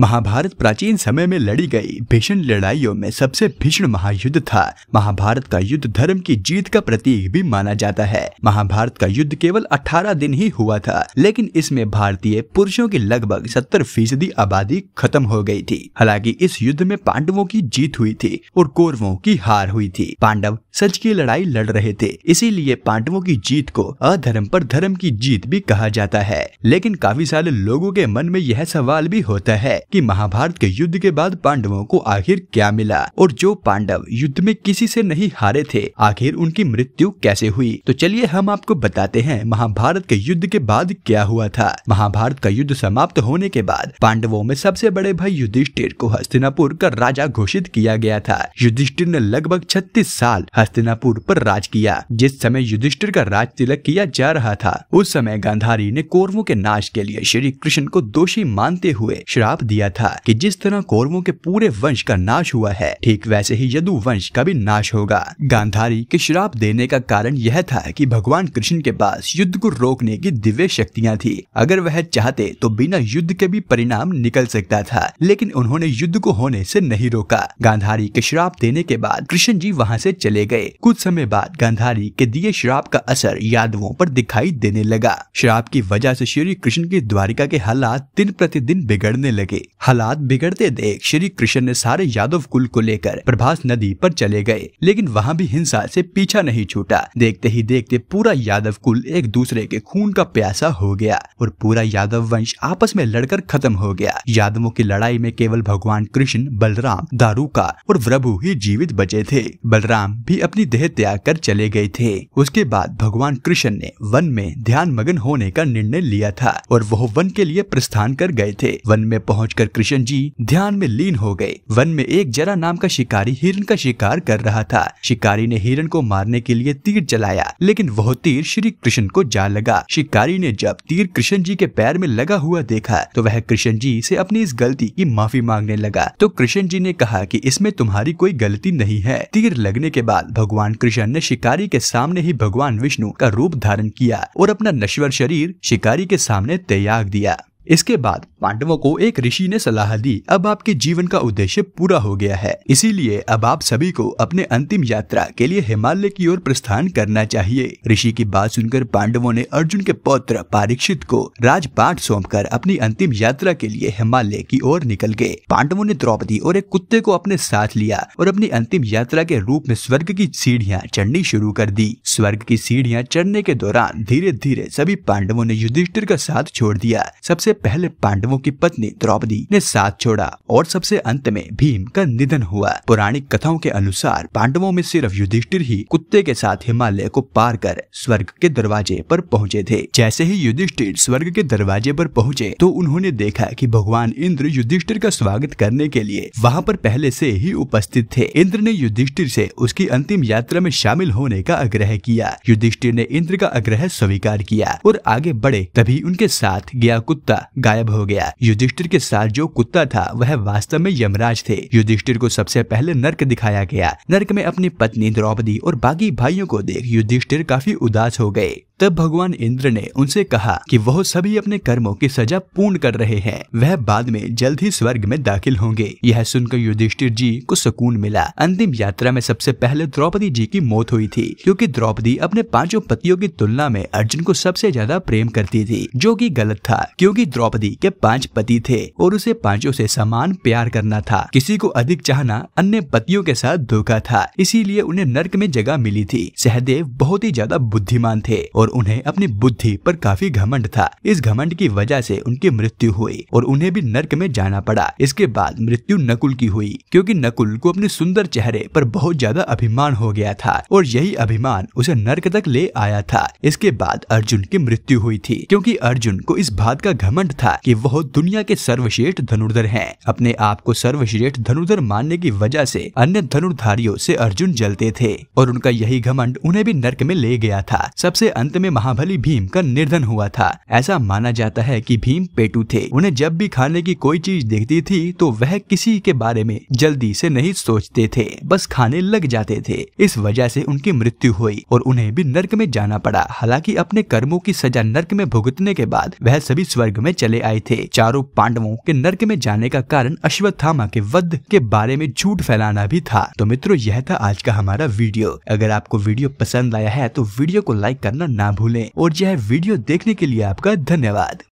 महाभारत प्राचीन समय में लड़ी गई भीषण लड़ाइयों में सबसे भीषण महायुद्ध था महाभारत का युद्ध धर्म की जीत का प्रतीक भी माना जाता है महाभारत का युद्ध केवल 18 दिन ही हुआ था लेकिन इसमें भारतीय पुरुषों की लगभग 70 फीसदी आबादी खत्म हो गई थी हालांकि इस युद्ध में पांडवों की जीत हुई थी और कौरवों की हार हुई थी पांडव सच की लड़ाई लड़ रहे थे इसीलिए पांडवों की जीत को अधर्म पर धर्म की जीत भी कहा जाता है लेकिन काफी सारे लोगों के मन में यह सवाल भी होता है कि महाभारत के युद्ध के बाद पांडवों को आखिर क्या मिला और जो पांडव युद्ध में किसी से नहीं हारे थे आखिर उनकी मृत्यु कैसे हुई तो चलिए हम आपको बताते हैं महाभारत के युद्ध के बाद क्या हुआ था महाभारत का युद्ध समाप्त होने के बाद पांडवों में सबसे बड़े भाई युधिष्ठिर को हस्तिनापुर का राजा घोषित किया गया था युधिष्ठिर ने लगभग छत्तीस साल हस्तिनापुर पर राज किया जिस समय युधिष्ठिर का राज तिलक किया जा रहा था उस समय गांधारी ने कौरवों के नाश के लिए श्री कृष्ण को दोषी मानते हुए श्राप दिया था कि जिस तरह कौरवों के पूरे वंश का नाश हुआ है ठीक वैसे ही यदु वंश का भी नाश होगा गांधारी के श्राप देने का कारण यह था कि भगवान कृष्ण के पास युद्ध को रोकने की दिव्य शक्तियाँ थी अगर वह चाहते तो बिना युद्ध के भी परिणाम निकल सकता था लेकिन उन्होंने युद्ध को होने ऐसी नहीं रोका गांधारी के श्राप देने के बाद कृष्ण जी वहाँ ऐसी चले गए कुछ समय बाद गांधारी के दिए श्राप का असर यादवों पर दिखाई देने लगा श्राप की वजह से श्री कृष्ण की द्वारिका के हालात दिन प्रतिदिन बिगड़ने लगे हालात बिगड़ते देख श्री कृष्ण ने सारे यादव कुल को लेकर प्रभास नदी पर चले गए लेकिन वहाँ भी हिंसा से पीछा नहीं छूटा देखते ही देखते पूरा यादव कुल एक दूसरे के खून का प्यासा हो गया और पूरा यादव वंश आपस में लड़कर खत्म हो गया यादवों की लड़ाई में केवल भगवान कृष्ण बलराम दारूका और प्रभु ही जीवित बचे थे बलराम भी अपनी देह त्याग कर चले गए थे उसके बाद भगवान कृष्ण ने वन में ध्यान मगन होने का निर्णय लिया था और वह वन के लिए प्रस्थान कर गए थे वन में पहुँच पहुंचकर कृष्ण जी ध्यान में लीन हो गए वन में एक जरा नाम का शिकारी हिरण का शिकार कर रहा था शिकारी ने हिरण को मारने के लिए तीर चलाया लेकिन वह तीर श्री कृष्ण को जा लगा शिकारी ने जब तीर कृष्ण जी के पैर में लगा हुआ देखा तो वह कृष्ण जी से अपनी इस गलती की माफी मांगने लगा तो कृष्ण जी ने कहा कि इसमें तुम्हारी कोई गलती नहीं है तीर लगने के बाद भगवान कृष्ण ने शिकारी के सामने ही भगवान विष्णु का रूप धारण किया और अपना नश्वर शरीर शिकारी के सामने त्याग दिया इसके बाद पांडवों को एक ऋषि ने सलाह दी अब आपके जीवन का उद्देश्य पूरा हो गया है इसीलिए अब आप सभी को अपने अंतिम यात्रा के लिए हिमालय की ओर प्रस्थान करना चाहिए ऋषि की बात सुनकर पांडवों ने अर्जुन के पौत्र पारीक्षित को सौंप सौंपकर अपनी अंतिम यात्रा के लिए हिमालय की ओर निकल गए पांडवों ने द्रौपदी और एक कुत्ते को अपने साथ लिया और अपनी अंतिम यात्रा के रूप में स्वर्ग की सीढ़ियाँ चढ़नी शुरू कर दी स्वर्ग की सीढ़ियाँ चढ़ने के दौरान धीरे धीरे सभी पांडवों ने युधिष्ठिर का साथ छोड़ दिया सबसे सबसे पहले पांडवों की पत्नी द्रौपदी ने साथ छोड़ा और सबसे अंत में भीम का निधन हुआ पौराणिक कथाओं के अनुसार पांडवों में सिर्फ युधिष्ठिर ही कुत्ते के साथ हिमालय को पार कर स्वर्ग के दरवाजे पर पहुंचे थे जैसे ही युधिष्ठिर स्वर्ग के दरवाजे पर पहुंचे तो उन्होंने देखा कि भगवान इंद्र युधिष्ठिर का स्वागत करने के लिए वहाँ पर पहले से ही उपस्थित थे इंद्र ने युधिष्ठिर से उसकी अंतिम यात्रा में शामिल होने का आग्रह किया युधिष्ठिर ने इंद्र का आग्रह स्वीकार किया और आगे बढ़े तभी उनके साथ गया कुत्ता गायब हो गया युधिष्ठिर के साथ जो कुत्ता था वह वास्तव में यमराज थे युधिष्ठिर को सबसे पहले नर्क दिखाया गया नर्क में अपनी पत्नी द्रौपदी और बाकी भाइयों को देख युधिष्ठिर काफी उदास हो गए तब भगवान इंद्र ने उनसे कहा कि वह सभी अपने कर्मों की सजा पूर्ण कर रहे हैं वह बाद में जल्द ही स्वर्ग में दाखिल होंगे यह सुनकर युधिष्ठिर जी को सुकून मिला अंतिम यात्रा में सबसे पहले द्रौपदी जी की मौत हुई थी क्योंकि द्रौपदी अपने पांचों पतियों की तुलना में अर्जुन को सबसे ज्यादा प्रेम करती थी जो की गलत था क्यूँकी द्रौपदी के पांच पति थे और उसे पांचों से समान प्यार करना था किसी को अधिक चाहना अन्य पतियों के साथ धोखा था इसीलिए उन्हें नर्क में जगह मिली थी सहदेव बहुत ही ज्यादा बुद्धिमान थे और उन्हें अपनी बुद्धि पर काफी घमंड था इस घमंड की वजह से उनकी मृत्यु हुई और उन्हें भी नर्क में जाना पड़ा इसके बाद मृत्यु नकुल की हुई क्योंकि नकुल को अपने सुंदर चेहरे पर बहुत ज्यादा अभिमान हो गया था और यही अभिमान उसे नर्क तक ले आया था इसके बाद अर्जुन की मृत्यु हुई थी क्योंकि अर्जुन को इस बात का घमंड था कि वह दुनिया के सर्वश्रेष्ठ धनुर्धर हैं अपने आप को सर्वश्रेष्ठ धनुर्धर मानने की वजह से अन्य धनुर्धारियों से अर्जुन जलते थे और उनका यही घमंड उन्हें भी नर्क में ले गया था सबसे अंत में महाबली भीम का निर्धन हुआ था ऐसा माना जाता है कि भीम पेटू थे उन्हें जब भी खाने की कोई चीज देखती थी तो वह किसी के बारे में जल्दी से नहीं सोचते थे बस खाने लग जाते थे इस वजह से उनकी मृत्यु हुई और उन्हें भी नर्क में जाना पड़ा हालांकि अपने कर्मो की सजा नर्क में भुगतने के बाद वह सभी स्वर्ग में चले आए थे चारों पांडवों के नर्क में जाने का कारण अश्वत्थामा के वध के बारे में झूठ फैलाना भी था तो मित्रों यह था आज का हमारा वीडियो अगर आपको वीडियो पसंद आया है तो वीडियो को लाइक करना ना भूलें और यह वीडियो देखने के लिए आपका धन्यवाद